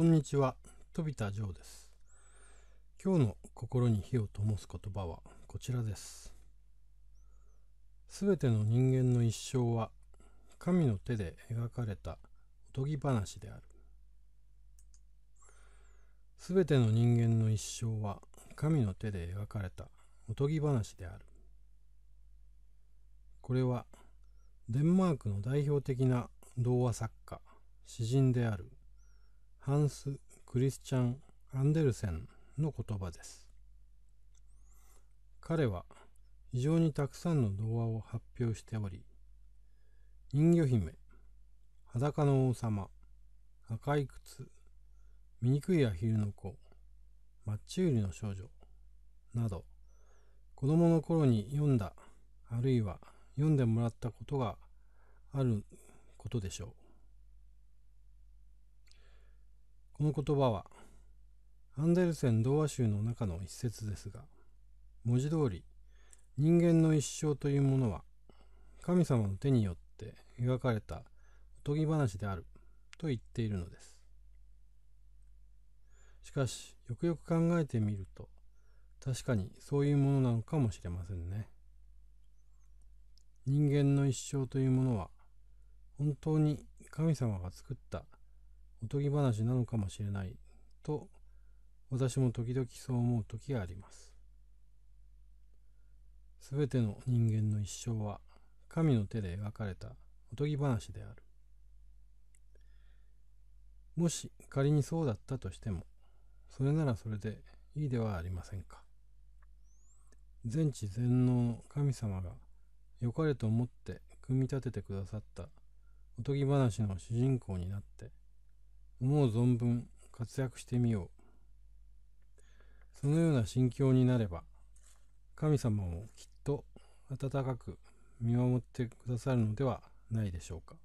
こんにちは、飛田ジョーです。今日の心に火を灯す言葉はこちらです。すべての人間の一生は神の手で描かれたおとぎ話である。すべての人間の一生は神の手で描かれたおとぎ話である。これはデンマークの代表的な童話作家詩人であるハンス・クリスチャン・アンデルセンの言葉です。彼は非常にたくさんの童話を発表しており、人魚姫、裸の王様、赤い靴、醜いアヒルの子、マッチ売りの少女、など、子供の頃に読んだ、あるいは読んでもらったことがあることでしょう。この言葉はアンデルセン童話集の中の一節ですが文字通り人間の一生というものは神様の手によって描かれたおとぎ話であると言っているのですしかしよくよく考えてみると確かにそういうものなのかもしれませんね人間の一生というものは本当に神様が作ったおとぎ話なのかもしれないと私も時々そう思う時があります。すべての人間の一生は神の手で描かれたおとぎ話である。もし仮にそうだったとしても、それならそれでいいではありませんか。全知全能の神様が良かれと思って組み立ててくださったおとぎ話の主人公になって思う存分活躍してみようそのような心境になれば神様もきっと温かく見守ってくださるのではないでしょうか。